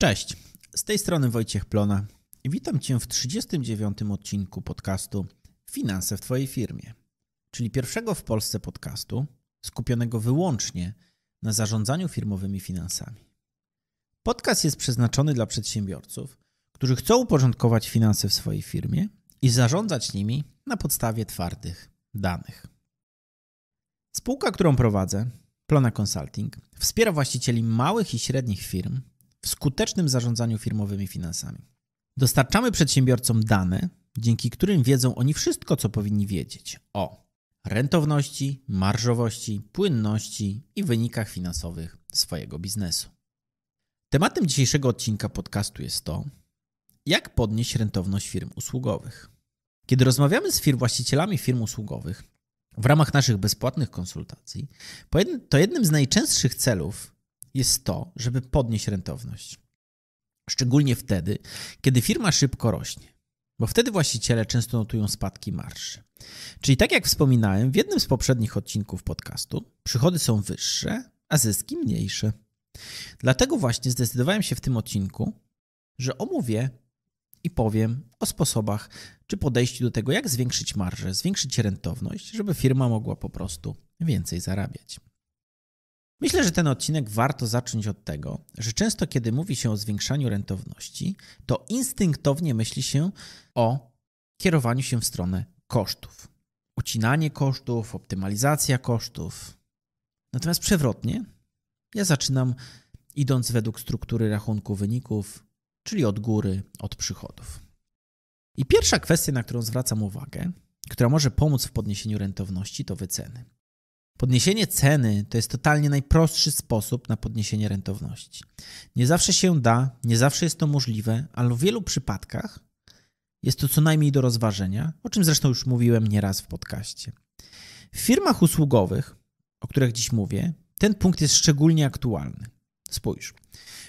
Cześć, z tej strony Wojciech Plona. Witam Cię w 39. odcinku podcastu Finanse w Twojej firmie, czyli pierwszego w Polsce podcastu skupionego wyłącznie na zarządzaniu firmowymi finansami. Podcast jest przeznaczony dla przedsiębiorców, którzy chcą uporządkować finanse w swojej firmie i zarządzać nimi na podstawie twardych danych. Spółka, którą prowadzę, Plona Consulting, wspiera właścicieli małych i średnich firm w skutecznym zarządzaniu firmowymi finansami. Dostarczamy przedsiębiorcom dane, dzięki którym wiedzą oni wszystko, co powinni wiedzieć o rentowności, marżowości, płynności i wynikach finansowych swojego biznesu. Tematem dzisiejszego odcinka podcastu jest to, jak podnieść rentowność firm usługowych. Kiedy rozmawiamy z firm, właścicielami firm usługowych w ramach naszych bezpłatnych konsultacji, to jednym z najczęstszych celów jest to, żeby podnieść rentowność. Szczególnie wtedy, kiedy firma szybko rośnie, bo wtedy właściciele często notują spadki marży. Czyli tak jak wspominałem w jednym z poprzednich odcinków podcastu, przychody są wyższe, a zyski mniejsze. Dlatego właśnie zdecydowałem się w tym odcinku, że omówię i powiem o sposobach czy podejściu do tego, jak zwiększyć marżę, zwiększyć rentowność, żeby firma mogła po prostu więcej zarabiać. Myślę, że ten odcinek warto zacząć od tego, że często kiedy mówi się o zwiększaniu rentowności, to instynktownie myśli się o kierowaniu się w stronę kosztów. Ucinanie kosztów, optymalizacja kosztów. Natomiast przewrotnie, ja zaczynam idąc według struktury rachunku wyników, czyli od góry, od przychodów. I pierwsza kwestia, na którą zwracam uwagę, która może pomóc w podniesieniu rentowności, to wyceny. Podniesienie ceny to jest totalnie najprostszy sposób na podniesienie rentowności. Nie zawsze się da, nie zawsze jest to możliwe, ale w wielu przypadkach jest to co najmniej do rozważenia, o czym zresztą już mówiłem nieraz w podcaście. W firmach usługowych, o których dziś mówię, ten punkt jest szczególnie aktualny. Spójrz.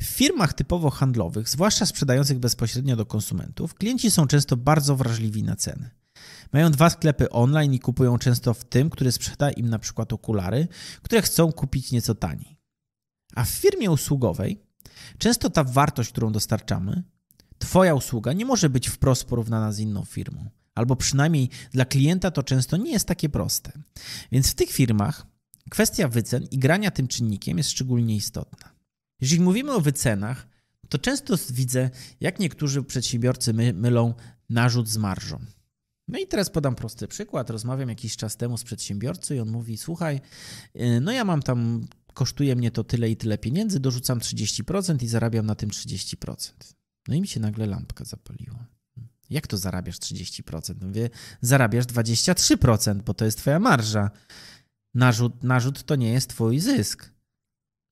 W firmach typowo handlowych, zwłaszcza sprzedających bezpośrednio do konsumentów, klienci są często bardzo wrażliwi na ceny. Mają dwa sklepy online i kupują często w tym, który sprzeda im na przykład okulary, które chcą kupić nieco taniej. A w firmie usługowej często ta wartość, którą dostarczamy, Twoja usługa nie może być wprost porównana z inną firmą. Albo przynajmniej dla klienta to często nie jest takie proste. Więc w tych firmach kwestia wycen i grania tym czynnikiem jest szczególnie istotna. Jeżeli mówimy o wycenach, to często widzę, jak niektórzy przedsiębiorcy my, mylą narzut z marżą. No i teraz podam prosty przykład. Rozmawiam jakiś czas temu z przedsiębiorcą i on mówi: Słuchaj, y, no ja mam tam, kosztuje mnie to tyle i tyle pieniędzy, dorzucam 30% i zarabiam na tym 30%. No i mi się nagle lampka zapaliła. Jak to zarabiasz 30%? No mówię, zarabiasz 23%, bo to jest twoja marża. Narzut, narzut to nie jest twój zysk.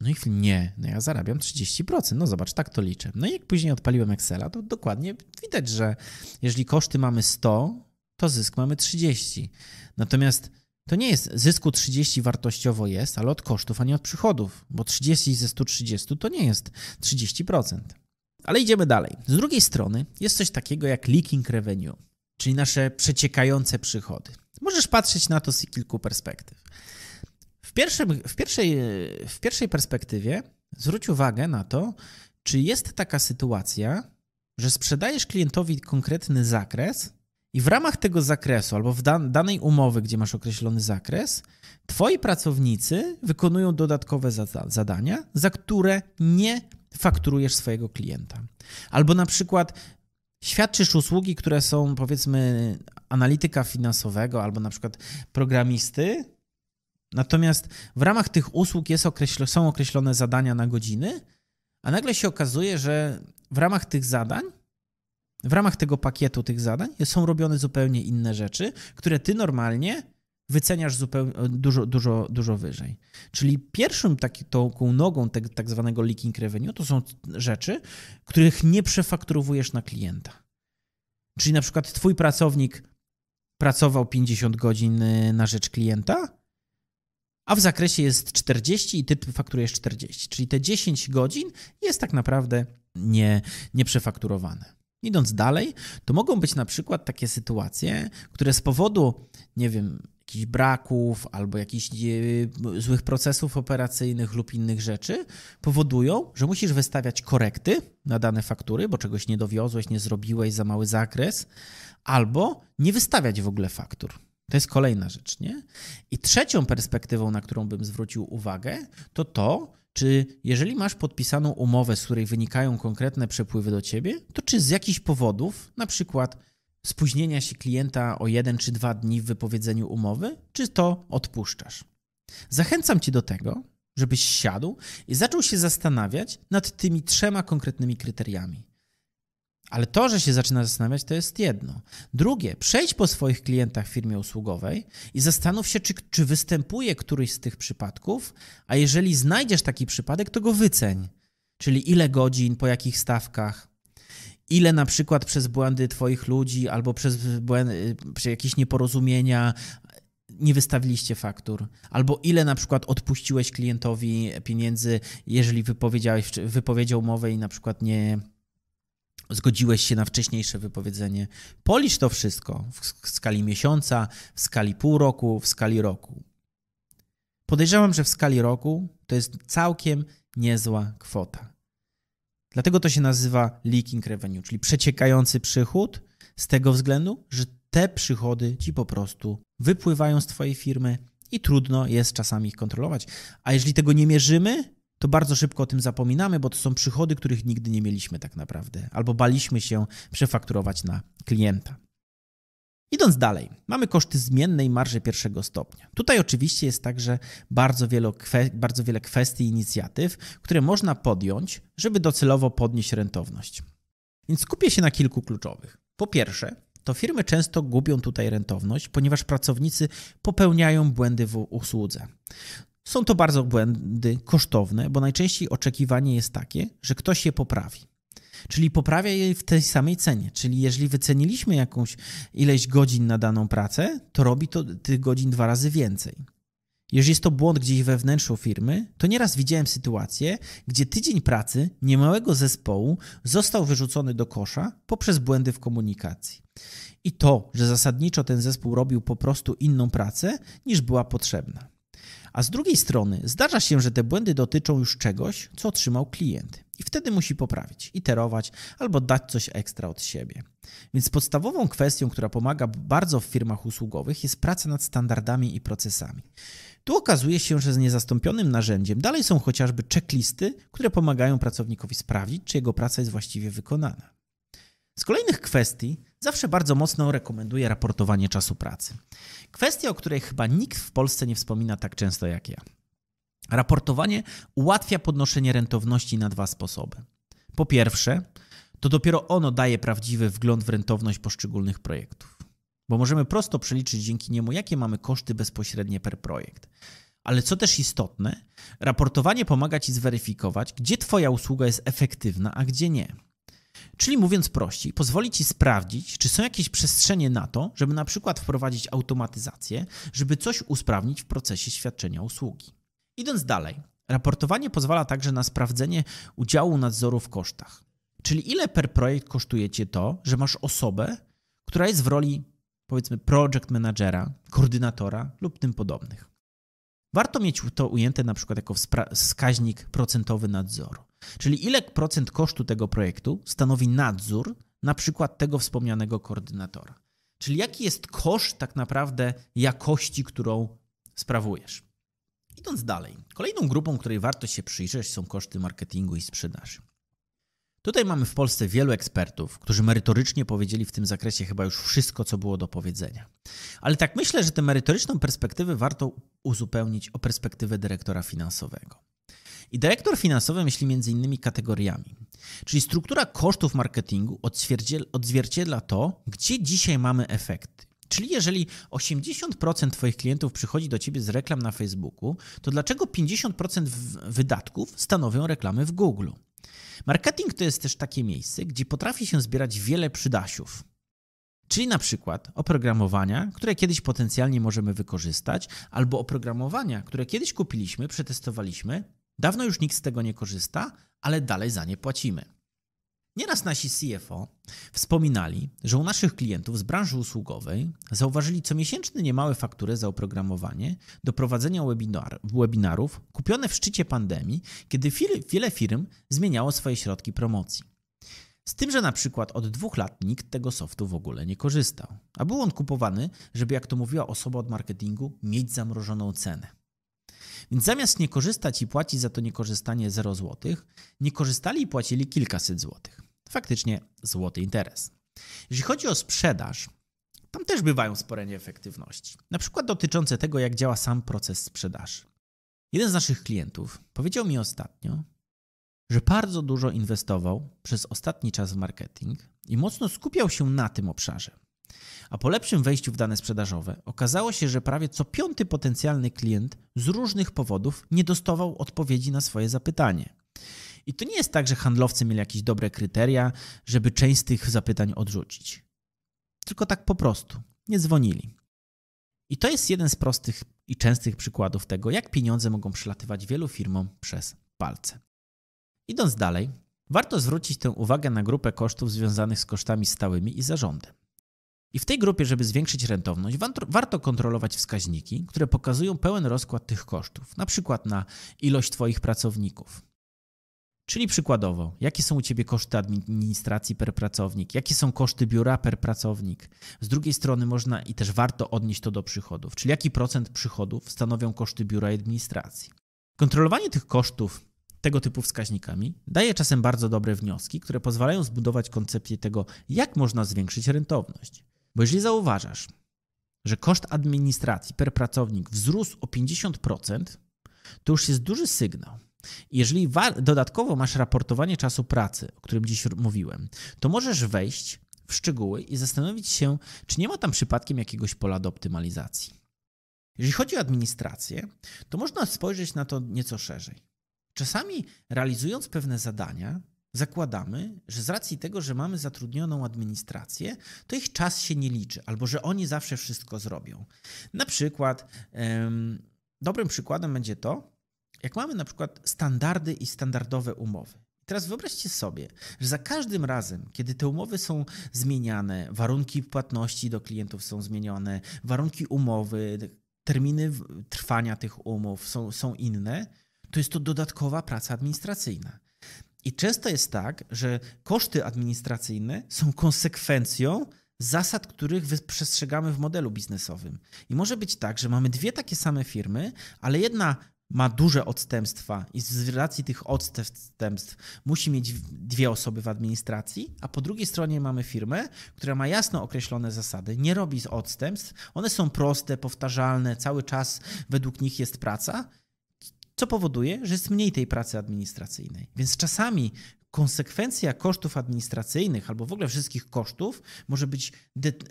No i nie, no ja zarabiam 30%, no zobacz, tak to liczę. No i jak później odpaliłem Excela, to dokładnie widać, że jeżeli koszty mamy 100, to zysk mamy 30. Natomiast to nie jest zysku 30 wartościowo jest, ale od kosztów, a nie od przychodów, bo 30 ze 130 to nie jest 30%. Ale idziemy dalej. Z drugiej strony jest coś takiego jak leaking revenue, czyli nasze przeciekające przychody. Możesz patrzeć na to z kilku perspektyw. W, pierwszym, w, pierwszej, w pierwszej perspektywie zwróć uwagę na to, czy jest taka sytuacja, że sprzedajesz klientowi konkretny zakres, i w ramach tego zakresu albo w dan danej umowy, gdzie masz określony zakres, twoi pracownicy wykonują dodatkowe zada zadania, za które nie fakturujesz swojego klienta. Albo na przykład świadczysz usługi, które są powiedzmy analityka finansowego albo na przykład programisty. Natomiast w ramach tych usług jest określ są określone zadania na godziny, a nagle się okazuje, że w ramach tych zadań w ramach tego pakietu tych zadań są robione zupełnie inne rzeczy, które ty normalnie wyceniasz zupełnie, dużo, dużo, dużo wyżej. Czyli pierwszym taki, taką nogą te, tak zwanego leaking revenue to są rzeczy, których nie przefakturowujesz na klienta. Czyli na przykład twój pracownik pracował 50 godzin y, na rzecz klienta, a w zakresie jest 40 i ty fakturujesz 40. Czyli te 10 godzin jest tak naprawdę nie, nieprzefakturowane. Idąc dalej, to mogą być na przykład takie sytuacje, które z powodu, nie wiem, jakichś braków albo jakichś e, złych procesów operacyjnych lub innych rzeczy powodują, że musisz wystawiać korekty na dane faktury, bo czegoś nie dowiozłeś, nie zrobiłeś, za mały zakres, albo nie wystawiać w ogóle faktur. To jest kolejna rzecz, nie? I trzecią perspektywą, na którą bym zwrócił uwagę, to to, czy jeżeli masz podpisaną umowę, z której wynikają konkretne przepływy do ciebie, to czy z jakichś powodów, na przykład spóźnienia się klienta o jeden czy dwa dni w wypowiedzeniu umowy, czy to odpuszczasz? Zachęcam cię do tego, żebyś siadł i zaczął się zastanawiać nad tymi trzema konkretnymi kryteriami. Ale to, że się zaczyna zastanawiać, to jest jedno. Drugie, przejdź po swoich klientach w firmie usługowej i zastanów się, czy, czy występuje któryś z tych przypadków, a jeżeli znajdziesz taki przypadek, to go wyceń. Czyli ile godzin, po jakich stawkach, ile na przykład przez błędy Twoich ludzi albo przez, błędy, przez jakieś nieporozumienia nie wystawiliście faktur, albo ile na przykład odpuściłeś klientowi pieniędzy, jeżeli wypowiedział umowę i na przykład nie zgodziłeś się na wcześniejsze wypowiedzenie. Policz to wszystko w skali miesiąca, w skali pół roku, w skali roku. Podejrzewam, że w skali roku to jest całkiem niezła kwota. Dlatego to się nazywa leaking revenue, czyli przeciekający przychód, z tego względu, że te przychody ci po prostu wypływają z Twojej firmy i trudno jest czasami ich kontrolować. A jeżeli tego nie mierzymy, to bardzo szybko o tym zapominamy, bo to są przychody, których nigdy nie mieliśmy tak naprawdę, albo baliśmy się przefakturować na klienta. Idąc dalej, mamy koszty zmienne i marże pierwszego stopnia. Tutaj oczywiście jest także bardzo, wiele bardzo wiele kwestii i inicjatyw, które można podjąć, żeby docelowo podnieść rentowność. Więc skupię się na kilku kluczowych. Po pierwsze, to firmy często gubią tutaj rentowność, ponieważ pracownicy popełniają błędy w usłudze. Są to bardzo błędy kosztowne, bo najczęściej oczekiwanie jest takie, że ktoś je poprawi. Czyli poprawia je w tej samej cenie. Czyli jeżeli wyceniliśmy jakąś ileś godzin na daną pracę, to robi to tych godzin dwa razy więcej. Jeżeli jest to błąd gdzieś we wnętrzu firmy, to nieraz widziałem sytuację, gdzie tydzień pracy niemałego zespołu został wyrzucony do kosza poprzez błędy w komunikacji. I to, że zasadniczo ten zespół robił po prostu inną pracę niż była potrzebna. A z drugiej strony zdarza się, że te błędy dotyczą już czegoś, co otrzymał klient. I wtedy musi poprawić, iterować albo dać coś ekstra od siebie. Więc podstawową kwestią, która pomaga bardzo w firmach usługowych, jest praca nad standardami i procesami. Tu okazuje się, że z niezastąpionym narzędziem dalej są chociażby checklisty, które pomagają pracownikowi sprawdzić, czy jego praca jest właściwie wykonana. Z kolejnych kwestii zawsze bardzo mocno rekomenduje raportowanie czasu pracy. Kwestia, o której chyba nikt w Polsce nie wspomina tak często jak ja. Raportowanie ułatwia podnoszenie rentowności na dwa sposoby. Po pierwsze, to dopiero ono daje prawdziwy wgląd w rentowność poszczególnych projektów, bo możemy prosto przeliczyć dzięki niemu, jakie mamy koszty bezpośrednie per projekt. Ale co też istotne, raportowanie pomaga Ci zweryfikować, gdzie Twoja usługa jest efektywna, a gdzie nie. Czyli mówiąc prościej, pozwoli ci sprawdzić, czy są jakieś przestrzenie na to, żeby na przykład wprowadzić automatyzację, żeby coś usprawnić w procesie świadczenia usługi. Idąc dalej, raportowanie pozwala także na sprawdzenie udziału nadzoru w kosztach. Czyli ile per projekt kosztuje cię to, że masz osobę, która jest w roli powiedzmy project managera, koordynatora lub tym podobnych. Warto mieć to ujęte na przykład jako wskaźnik procentowy nadzoru. Czyli ile procent kosztu tego projektu stanowi nadzór na przykład tego wspomnianego koordynatora. Czyli jaki jest koszt tak naprawdę jakości, którą sprawujesz. Idąc dalej, kolejną grupą, której warto się przyjrzeć są koszty marketingu i sprzedaży. Tutaj mamy w Polsce wielu ekspertów, którzy merytorycznie powiedzieli w tym zakresie chyba już wszystko, co było do powiedzenia. Ale tak myślę, że tę merytoryczną perspektywę warto uzupełnić o perspektywę dyrektora finansowego. I dyrektor finansowy myśli między innymi kategoriami. Czyli struktura kosztów marketingu odzwierciedla to, gdzie dzisiaj mamy efekty. Czyli jeżeli 80% Twoich klientów przychodzi do Ciebie z reklam na Facebooku, to dlaczego 50% wydatków stanowią reklamy w Google? Marketing to jest też takie miejsce, gdzie potrafi się zbierać wiele przydasiów. Czyli na przykład oprogramowania, które kiedyś potencjalnie możemy wykorzystać, albo oprogramowania, które kiedyś kupiliśmy, przetestowaliśmy, dawno już nikt z tego nie korzysta, ale dalej za nie płacimy. Nieraz nasi CFO wspominali, że u naszych klientów z branży usługowej zauważyli comiesięczne niemałe faktury za oprogramowanie do prowadzenia webinar, webinarów kupione w szczycie pandemii, kiedy wiele firm zmieniało swoje środki promocji. Z tym, że na przykład od dwóch lat nikt tego softu w ogóle nie korzystał, a był on kupowany, żeby, jak to mówiła osoba od marketingu, mieć zamrożoną cenę. Więc zamiast nie korzystać i płacić za to niekorzystanie 0 zł, nie korzystali i płacili kilkaset złotych faktycznie złoty interes. Jeśli chodzi o sprzedaż, tam też bywają spore nieefektywności, na przykład dotyczące tego, jak działa sam proces sprzedaży. Jeden z naszych klientów powiedział mi ostatnio, że bardzo dużo inwestował przez ostatni czas w marketing i mocno skupiał się na tym obszarze. A po lepszym wejściu w dane sprzedażowe okazało się, że prawie co piąty potencjalny klient z różnych powodów nie dostawał odpowiedzi na swoje zapytanie. I to nie jest tak, że handlowcy mieli jakieś dobre kryteria, żeby część z tych zapytań odrzucić. Tylko tak po prostu. Nie dzwonili. I to jest jeden z prostych i częstych przykładów tego, jak pieniądze mogą przelatywać wielu firmom przez palce. Idąc dalej, warto zwrócić tę uwagę na grupę kosztów związanych z kosztami stałymi i zarządem. I w tej grupie, żeby zwiększyć rentowność, warto kontrolować wskaźniki, które pokazują pełen rozkład tych kosztów, na przykład na ilość Twoich pracowników, Czyli przykładowo, jakie są u Ciebie koszty administracji per pracownik, jakie są koszty biura per pracownik. Z drugiej strony można i też warto odnieść to do przychodów, czyli jaki procent przychodów stanowią koszty biura i administracji. Kontrolowanie tych kosztów tego typu wskaźnikami daje czasem bardzo dobre wnioski, które pozwalają zbudować koncepcję tego, jak można zwiększyć rentowność. Bo jeżeli zauważasz, że koszt administracji per pracownik wzrósł o 50%, to już jest duży sygnał, jeżeli dodatkowo masz raportowanie czasu pracy, o którym dziś mówiłem, to możesz wejść w szczegóły i zastanowić się, czy nie ma tam przypadkiem jakiegoś pola do optymalizacji. Jeżeli chodzi o administrację, to można spojrzeć na to nieco szerzej. Czasami realizując pewne zadania, zakładamy, że z racji tego, że mamy zatrudnioną administrację, to ich czas się nie liczy, albo że oni zawsze wszystko zrobią. Na przykład, dobrym przykładem będzie to, jak mamy na przykład standardy i standardowe umowy, Teraz wyobraźcie sobie, że za każdym razem, kiedy te umowy są zmieniane, warunki płatności do klientów są zmienione, warunki umowy, terminy trwania tych umów są, są inne, to jest to dodatkowa praca administracyjna. I często jest tak, że koszty administracyjne są konsekwencją zasad, których przestrzegamy w modelu biznesowym. I może być tak, że mamy dwie takie same firmy, ale jedna ma duże odstępstwa i z racji tych odstępstw musi mieć dwie osoby w administracji, a po drugiej stronie mamy firmę, która ma jasno określone zasady, nie robi z odstępstw, one są proste, powtarzalne, cały czas według nich jest praca, co powoduje, że jest mniej tej pracy administracyjnej. Więc czasami konsekwencja kosztów administracyjnych albo w ogóle wszystkich kosztów może być,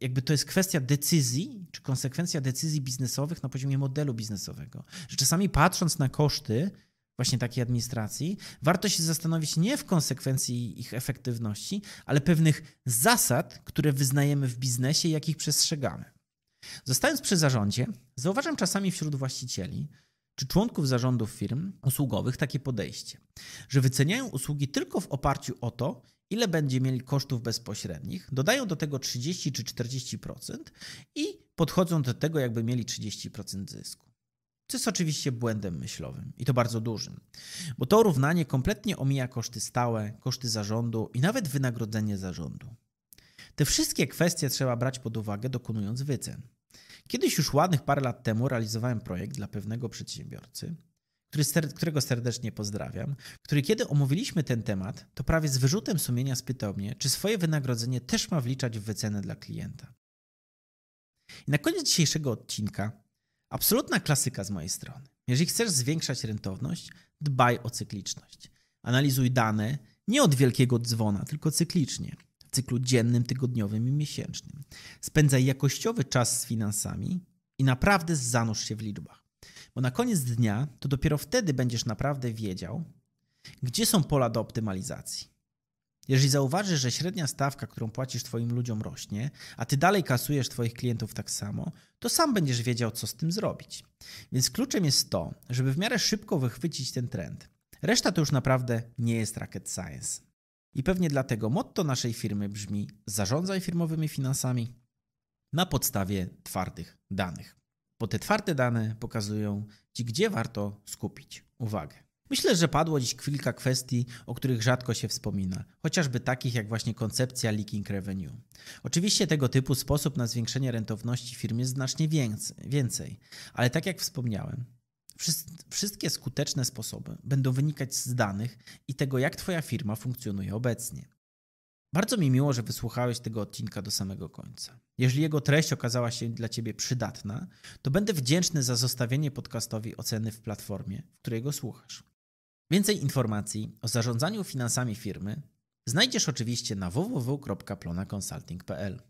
jakby to jest kwestia decyzji, czy konsekwencja decyzji biznesowych na poziomie modelu biznesowego. Że czasami patrząc na koszty, właśnie takiej administracji, warto się zastanowić nie w konsekwencji ich efektywności, ale pewnych zasad, które wyznajemy w biznesie, jakich przestrzegamy. Zostając przy zarządzie, zauważam czasami wśród właścicieli, czy członków zarządów firm usługowych takie podejście, że wyceniają usługi tylko w oparciu o to, ile będzie mieli kosztów bezpośrednich, dodają do tego 30 czy 40% i podchodzą do tego, jakby mieli 30% zysku. Co jest oczywiście błędem myślowym i to bardzo dużym, bo to równanie kompletnie omija koszty stałe, koszty zarządu i nawet wynagrodzenie zarządu. Te wszystkie kwestie trzeba brać pod uwagę, dokonując wycen. Kiedyś już ładnych parę lat temu realizowałem projekt dla pewnego przedsiębiorcy, którego serdecznie pozdrawiam, który kiedy omówiliśmy ten temat, to prawie z wyrzutem sumienia spytał mnie, czy swoje wynagrodzenie też ma wliczać w wycenę dla klienta. I na koniec dzisiejszego odcinka absolutna klasyka z mojej strony. Jeżeli chcesz zwiększać rentowność, dbaj o cykliczność. Analizuj dane nie od wielkiego dzwona, tylko cyklicznie w cyklu dziennym, tygodniowym i miesięcznym. Spędzaj jakościowy czas z finansami i naprawdę zanurz się w liczbach. Bo na koniec dnia to dopiero wtedy będziesz naprawdę wiedział, gdzie są pola do optymalizacji. Jeżeli zauważysz, że średnia stawka, którą płacisz Twoim ludziom rośnie, a Ty dalej kasujesz Twoich klientów tak samo, to sam będziesz wiedział, co z tym zrobić. Więc kluczem jest to, żeby w miarę szybko wychwycić ten trend. Reszta to już naprawdę nie jest rocket science. I pewnie dlatego motto naszej firmy brzmi: zarządzaj firmowymi finansami na podstawie twardych danych. Bo te twarde dane pokazują ci, gdzie warto skupić uwagę. Myślę, że padło dziś kilka kwestii, o których rzadko się wspomina, chociażby takich jak właśnie koncepcja leaking revenue. Oczywiście tego typu sposób na zwiększenie rentowności firm jest znacznie więcej, ale tak jak wspomniałem, Wszystkie skuteczne sposoby będą wynikać z danych i tego, jak Twoja firma funkcjonuje obecnie. Bardzo mi miło, że wysłuchałeś tego odcinka do samego końca. Jeżeli jego treść okazała się dla Ciebie przydatna, to będę wdzięczny za zostawienie podcastowi oceny w platformie, w której go słuchasz. Więcej informacji o zarządzaniu finansami firmy znajdziesz oczywiście na www.plonaconsulting.pl.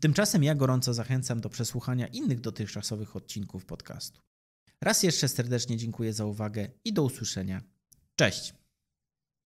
Tymczasem ja gorąco zachęcam do przesłuchania innych dotychczasowych odcinków podcastu. Raz jeszcze serdecznie dziękuję za uwagę i do usłyszenia. Cześć!